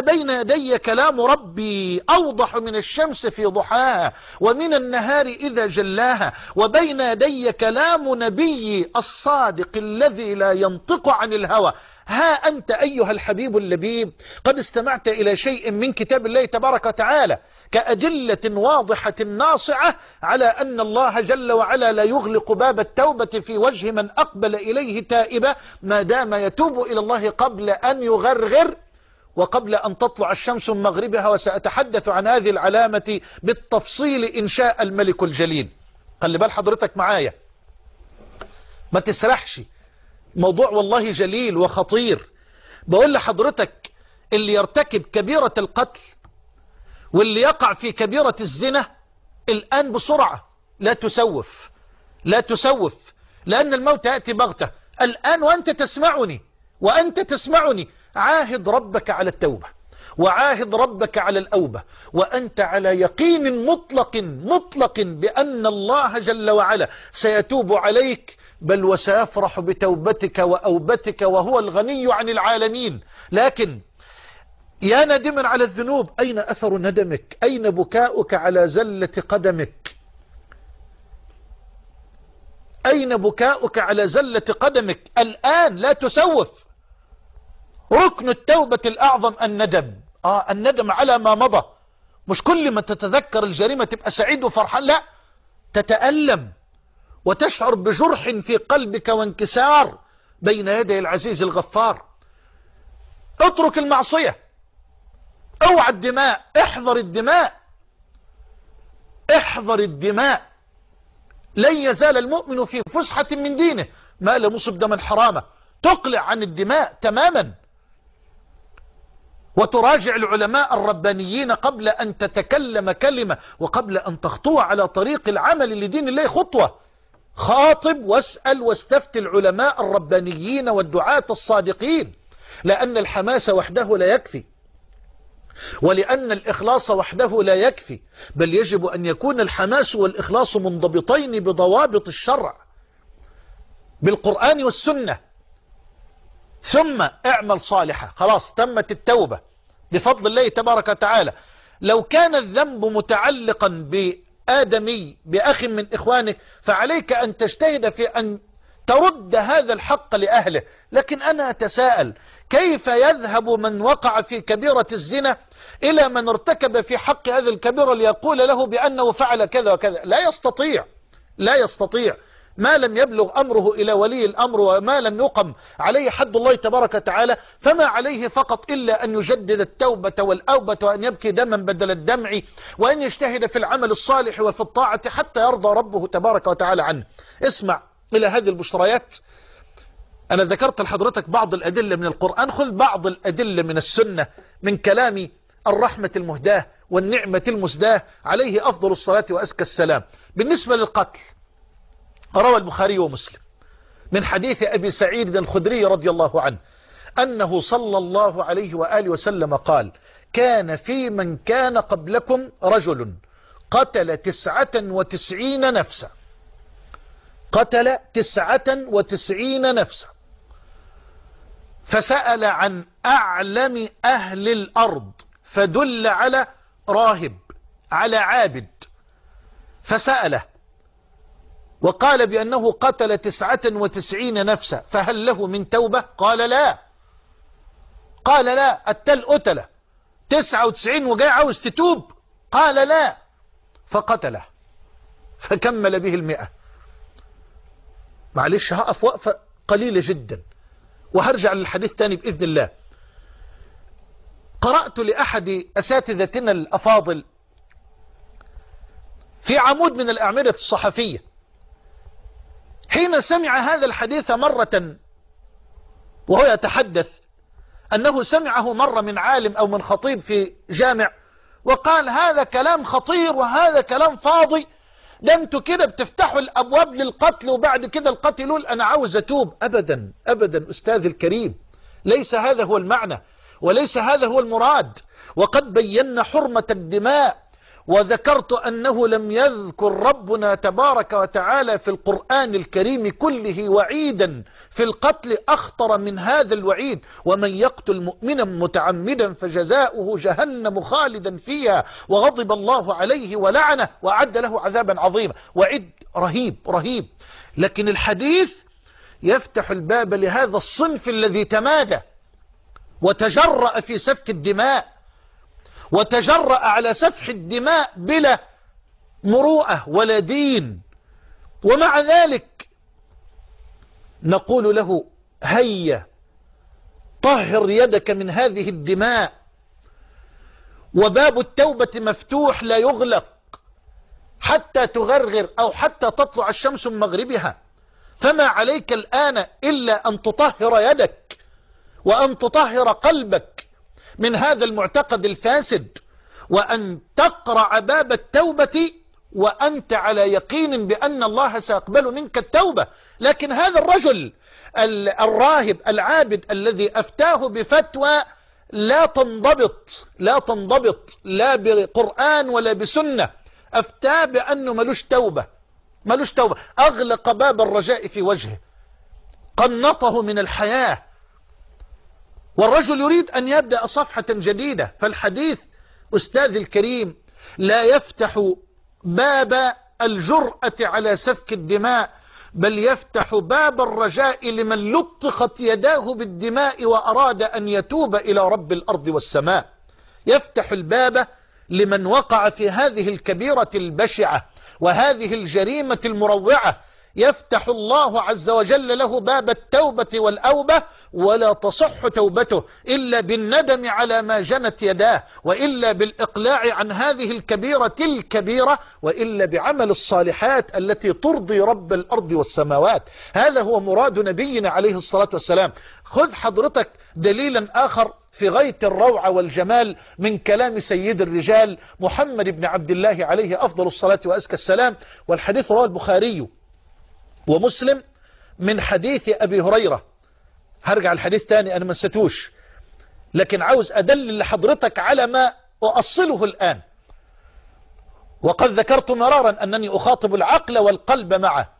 بين يدي كلام ربي أوضح من الشمس في ضحاها ومن النهار إذا جلاها وبين يدي كلام نبي الصادق الذي لا ينطق عن الهوى ها أنت أيها الحبيب اللبيب قد استمعت إلى شيء من كتاب الله تبارك وتعالى كأدلة واضحة ناصعة على أن الله جل وعلا لا يغلق باب التوبة في وجه من أقبل إليه تائبة ما دام يتوب إلى الله قبل أن يغرغر وقبل أن تطلع الشمس من مغربها وسأتحدث عن هذه العلامة بالتفصيل إن شاء الملك الجليل خلي بال حضرتك معايا ما تسرحش موضوع والله جليل وخطير بقول لحضرتك اللي يرتكب كبيرة القتل واللي يقع في كبيرة الزنا الآن بسرعة لا تسوف لا تسوف لأن الموت يأتي بغتة الآن وأنت تسمعني وأنت تسمعني عاهد ربك على التوبة وعاهد ربك على الأوبة وأنت على يقين مطلق مطلق بأن الله جل وعلا سيتوب عليك بل وسيفرح بتوبتك وأوبتك وهو الغني عن العالمين لكن يا نادما على الذنوب أين أثر ندمك أين بكاؤك على زلة قدمك أين بكاؤك على زلة قدمك الآن لا تسوف ركن التوبة الأعظم الندم آه الندم على ما مضى مش كل ما تتذكر الجريمة تبقى سعيد وفرحان لا تتألم وتشعر بجرح في قلبك وانكسار بين يدي العزيز الغفار اترك المعصية اوعى الدماء احذر الدماء احذر الدماء لن يزال المؤمن في فسحة من دينه ما لم يصب دما حرامة تقلع عن الدماء تماما وتراجع العلماء الربانيين قبل أن تتكلم كلمة وقبل أن تخطو على طريق العمل لدين الله خطوة خاطب واسأل واستفت العلماء الربانيين والدعاة الصادقين لأن الحماس وحده لا يكفي ولأن الإخلاص وحده لا يكفي بل يجب أن يكون الحماس والإخلاص منضبطين بضوابط الشرع بالقرآن والسنة ثم اعمل صالحة خلاص تمت التوبة بفضل الله تبارك وتعالى لو كان الذنب متعلقا بآدمي بأخ من إخوانك فعليك أن تجتهد في أن ترد هذا الحق لأهله لكن أنا أتساءل كيف يذهب من وقع في كبيرة الزنا إلى من ارتكب في حق هذا الكبيرة ليقول له بأنه فعل كذا وكذا لا يستطيع لا يستطيع ما لم يبلغ أمره إلى ولي الأمر وما لم يقم عليه حد الله تبارك وتعالى فما عليه فقط إلا أن يجدد التوبة والأوبة وأن يبكي دما بدل الدمع وأن يجتهد في العمل الصالح وفي الطاعة حتى يرضى ربه تبارك وتعالى عنه اسمع إلى هذه البشريات أنا ذكرت لحضرتك بعض الأدلة من القرآن خذ بعض الأدلة من السنة من كلام الرحمة المهداة والنعمة المسداة عليه أفضل الصلاة وأزكى السلام بالنسبة للقتل روى البخاري ومسلم من حديث أبي سعيد الخدري رضي الله عنه أنه صلى الله عليه وآله وسلم قال كان في من كان قبلكم رجل قتل تسعة وتسعين نفسا قتل تسعة وتسعين نفسا فسأل عن أعلم أهل الأرض فدل على راهب على عابد فسأله وقال بأنه قتل تسعة وتسعين نفسا فهل له من توبة قال لا قال لا التل قتله تسعة وتسعين وجاي عاوز تتوب قال لا فقتله فكمل به المئة معلش هقف وقفة قليلة جدا وهرجع للحديث تاني بإذن الله قرأت لأحد أساتذتنا الأفاضل في عمود من الأعمدة الصحفية حين سمع هذا الحديث مرة وهو يتحدث أنه سمعه مرة من عالم أو من خطيب في جامع وقال هذا كلام خطير وهذا كلام فاضي ده انتوا كده بتفتحوا الابواب للقتل وبعد كده القتل يقول انا عاوز اتوب ابدا ابدا استاذ الكريم ليس هذا هو المعنى وليس هذا هو المراد وقد بينا حرمة الدماء وذكرت أنه لم يذكر ربنا تبارك وتعالى في القرآن الكريم كله وعيدا في القتل أخطر من هذا الوعيد ومن يقتل مؤمنا متعمدا فجزاؤه جهنم خالدا فيها وغضب الله عليه ولعنه وأعد له عذابا عظيما وعد رهيب رهيب لكن الحديث يفتح الباب لهذا الصنف الذي تمادى وتجرأ في سفك الدماء وتجرأ على سفح الدماء بلا مروءة ولا دين ومع ذلك نقول له هيا طهر يدك من هذه الدماء وباب التوبة مفتوح لا يغلق حتى تغرغر أو حتى تطلع الشمس من مغربها فما عليك الآن إلا أن تطهر يدك وأن تطهر قلبك من هذا المعتقد الفاسد وأن تقرع باب التوبة وأنت على يقين بأن الله سيقبل منك التوبة لكن هذا الرجل الراهب العابد الذي أفتاه بفتوى لا تنضبط لا تنضبط لا بقرآن ولا بسنة أفتاه بأنه ملوش توبة ملوش توبة أغلق باب الرجاء في وجهه قنطه من الحياة والرجل يريد أن يبدأ صفحة جديدة فالحديث أستاذ الكريم لا يفتح باب الجرأة على سفك الدماء بل يفتح باب الرجاء لمن لطخت يداه بالدماء وأراد أن يتوب إلى رب الأرض والسماء يفتح الباب لمن وقع في هذه الكبيرة البشعة وهذه الجريمة المروعة يفتح الله عز وجل له باب التوبة والأوبة ولا تصح توبته إلا بالندم على ما جنت يداه وإلا بالإقلاع عن هذه الكبيرة الكبيرة وإلا بعمل الصالحات التي ترضي رب الأرض والسماوات هذا هو مراد نبينا عليه الصلاة والسلام خذ حضرتك دليلا آخر في غاية الروعة والجمال من كلام سيد الرجال محمد بن عبد الله عليه أفضل الصلاة وأزكى السلام والحديث رواه البخاري ومسلم من حديث أبي هريرة هرجع الحديث تاني أنا ما نسيتوش لكن عاوز أدلل لحضرتك على ما أؤصله الآن وقد ذكرت مرارا أنني أخاطب العقل والقلب معه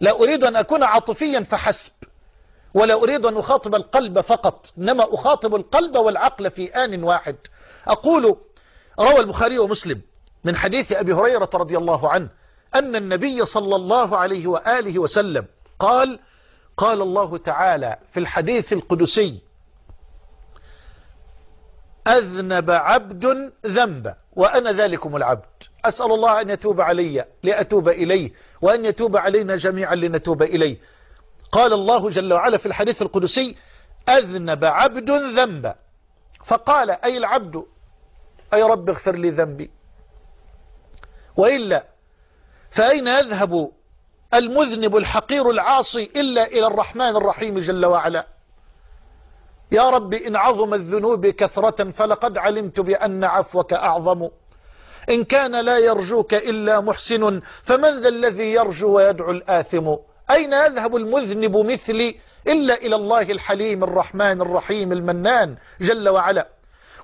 لا أريد أن أكون عاطفيا فحسب ولا أريد أن أخاطب القلب فقط إنما أخاطب القلب والعقل في آن واحد أقول روى البخاري ومسلم من حديث أبي هريرة رضي الله عنه أن النبي صلى الله عليه وآله وسلم قال قال الله تعالى في الحديث القدسي أذنب عبد ذنبا وأنا ذلكم العبد أسأل الله أن يتوب علي لأتوب إليه وأن يتوب علينا جميعا لنتوب إليه قال الله جل وعلا في الحديث القدسي أذنب عبد ذنبا فقال أي العبد أي رب اغفر لي ذنبي وإلا فأين يذهب المذنب الحقير العاصي إلا إلى الرحمن الرحيم جل وعلا يا رب إن عظم الذنوب كثرة فلقد علمت بأن عفوك أعظم إن كان لا يرجوك إلا محسن فمن ذا الذي يرجو ويدعو الآثم أين يذهب المذنب مثلي إلا إلى الله الحليم الرحمن الرحيم المنان جل وعلا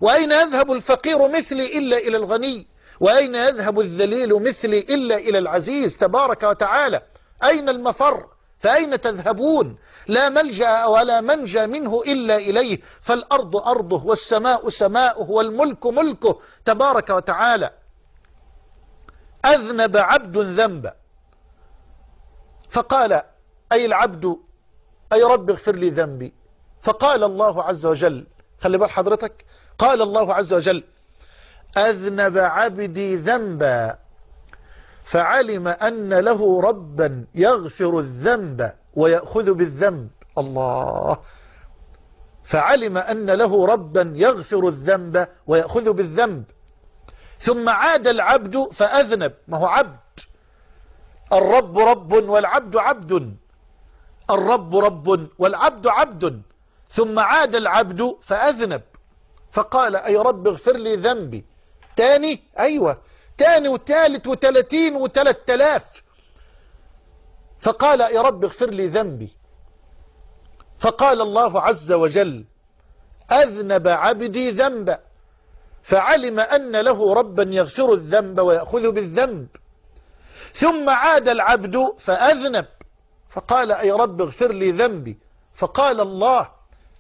وأين يذهب الفقير مثلي إلا إلى الغني وأين يذهب الذليل مثلي إلا إلى العزيز تبارك وتعالى أين المفر فأين تذهبون لا ملجأ ولا منجى منه إلا إليه فالأرض أرضه والسماء سماؤه والملك ملكه تبارك وتعالى أذنب عبد ذنبا فقال أي العبد أي رب اغفر لي ذنبي فقال الله عز وجل خلي بال حضرتك قال الله عز وجل أذنب عبدي ذنبا فعلم أن له ربا يغفر الذنب ويأخذ بالذنب الله فعلم أن له ربا يغفر الذنب ويأخذ بالذنب ثم عاد العبد فأذنب ما هو عبد الرب رب والعبد عبد الرب رب والعبد عبد ثم عاد العبد فأذنب فقال أي رب اغفر لي ذنبي تاني أيوة تاني وتالت وتلاتين وتلات تلاف فقال يا رب اغفر لي ذنبي فقال الله عز وجل أذنب عبدي ذنبا فعلم أن له ربا يغفر الذنب ويأخذ بالذنب ثم عاد العبد فأذنب فقال أي رب اغفر لي ذنبي فقال الله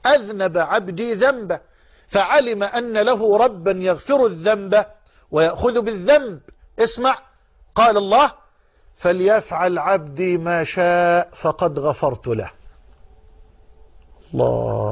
أذنب عبدي ذنبا فعلم أن له ربا يغفر الذنب ويأخذ بالذنب اسمع قال الله فليفعل عبدي ما شاء فقد غفرت له الله